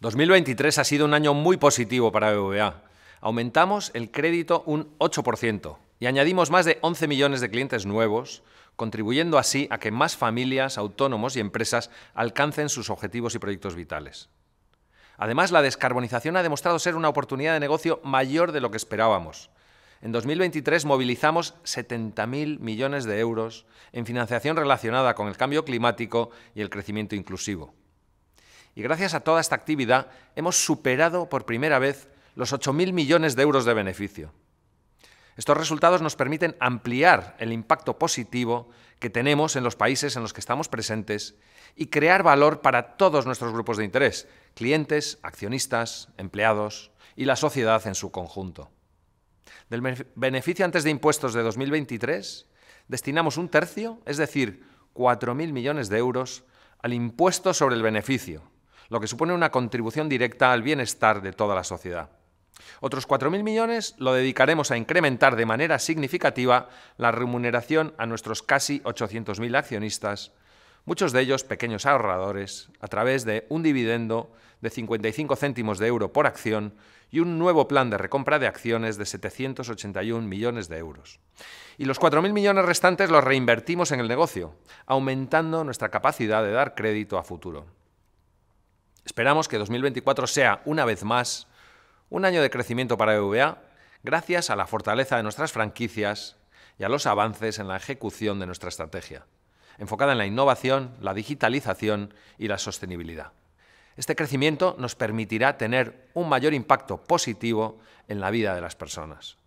2023 ha sido un año muy positivo para BBVA. Aumentamos el crédito un 8% y añadimos más de 11 millones de clientes nuevos, contribuyendo así a que más familias, autónomos y empresas alcancen sus objetivos y proyectos vitales. Además, la descarbonización ha demostrado ser una oportunidad de negocio mayor de lo que esperábamos. En 2023 movilizamos 70.000 millones de euros en financiación relacionada con el cambio climático y el crecimiento inclusivo y gracias a toda esta actividad hemos superado por primera vez los 8.000 millones de euros de beneficio. Estos resultados nos permiten ampliar el impacto positivo que tenemos en los países en los que estamos presentes y crear valor para todos nuestros grupos de interés, clientes, accionistas, empleados y la sociedad en su conjunto. Del beneficio antes de impuestos de 2023, destinamos un tercio, es decir, 4.000 millones de euros, al impuesto sobre el beneficio, lo que supone una contribución directa al bienestar de toda la sociedad. Otros 4.000 millones lo dedicaremos a incrementar de manera significativa la remuneración a nuestros casi 800.000 accionistas, muchos de ellos pequeños ahorradores, a través de un dividendo de 55 céntimos de euro por acción y un nuevo plan de recompra de acciones de 781 millones de euros. Y los 4.000 millones restantes los reinvertimos en el negocio, aumentando nuestra capacidad de dar crédito a futuro. Esperamos que 2024 sea, una vez más, un año de crecimiento para EVA gracias a la fortaleza de nuestras franquicias y a los avances en la ejecución de nuestra estrategia, enfocada en la innovación, la digitalización y la sostenibilidad. Este crecimiento nos permitirá tener un mayor impacto positivo en la vida de las personas.